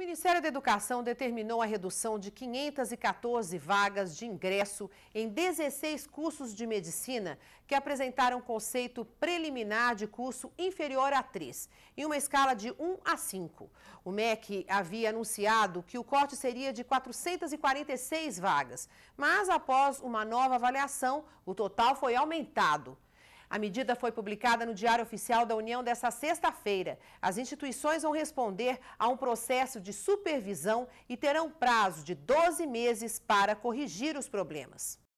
O Ministério da Educação determinou a redução de 514 vagas de ingresso em 16 cursos de medicina que apresentaram conceito preliminar de curso inferior a 3, em uma escala de 1 a 5. O MEC havia anunciado que o corte seria de 446 vagas, mas após uma nova avaliação, o total foi aumentado. A medida foi publicada no Diário Oficial da União desta sexta-feira. As instituições vão responder a um processo de supervisão e terão prazo de 12 meses para corrigir os problemas.